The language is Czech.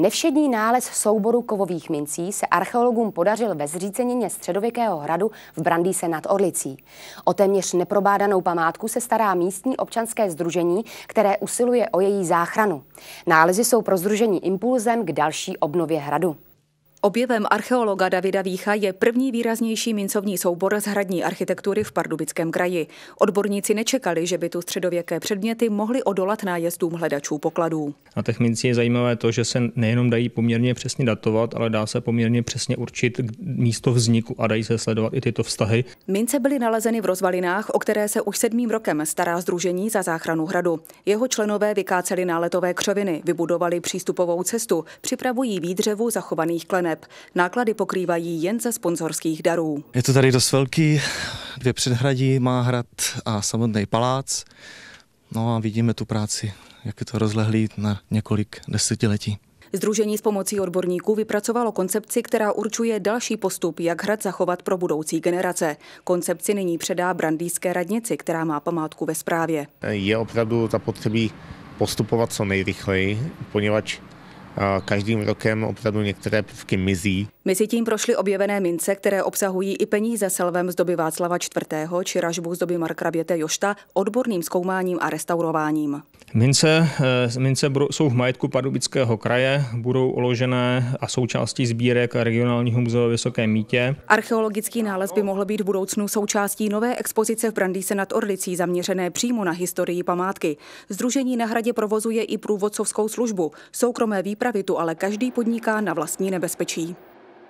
Nevšední nález souboru kovových mincí se archeologům podařil ve zřícenině středověkého hradu v Brandýse nad Orlicí. O téměř neprobádanou památku se stará místní občanské združení, které usiluje o její záchranu. Nálezy jsou pro združení impulzem k další obnově hradu. Objevem archeologa Davida Vícha je první výraznější mincovní soubor z hradní architektury v Pardubickém kraji. Odborníci nečekali, že by tu středověké předměty mohly odolat nájezdům hledačů pokladů. Na těch minci je zajímavé to, že se nejenom dají poměrně přesně datovat, ale dá se poměrně přesně určit místo vzniku a dají se sledovat i tyto vztahy. Mince byly nalezeny v rozvalinách, o které se už sedmým rokem stará združení za záchranu hradu. Jeho členové vykáceli náletové křoviny, vybudovali přístupovou cestu, připravují výdřevu zachovaných klenů honeb. Náklady pokrývají jen ze sponzorských darů. Je to tady dost velký, dvě předhradí má hrad a samotný palác. No a vidíme tu práci, jak je to rozlehlý na několik desetiletí. Združení s pomocí odborníků vypracovalo koncepci, která určuje další postup, jak hrad zachovat pro budoucí generace. Koncepci nyní předá Brandýské radnici, která má památku ve správě. Je opravdu zapotřebí postupovat co nejrychleji, poněvadž každým rokem opravdu některé prvky mizí tím prošly objevené mince, které obsahují i peníze selvem z doby Václava IV. či ražbu z doby Markraběte Jošta odborným zkoumáním a restaurováním. Mince, eh, mince jsou v majetku Pardubického kraje, budou uložené a součástí sbírek regionálního muzea Vysoké mítě. Archeologický nález by mohl být v budoucnu součástí nové expozice v Brandýse nad Orlicí zaměřené přímo na historii památky. Združení na hradě provozuje i průvodcovskou službu. Soukromé výpravy tu ale každý podniká na vlastní nebezpečí.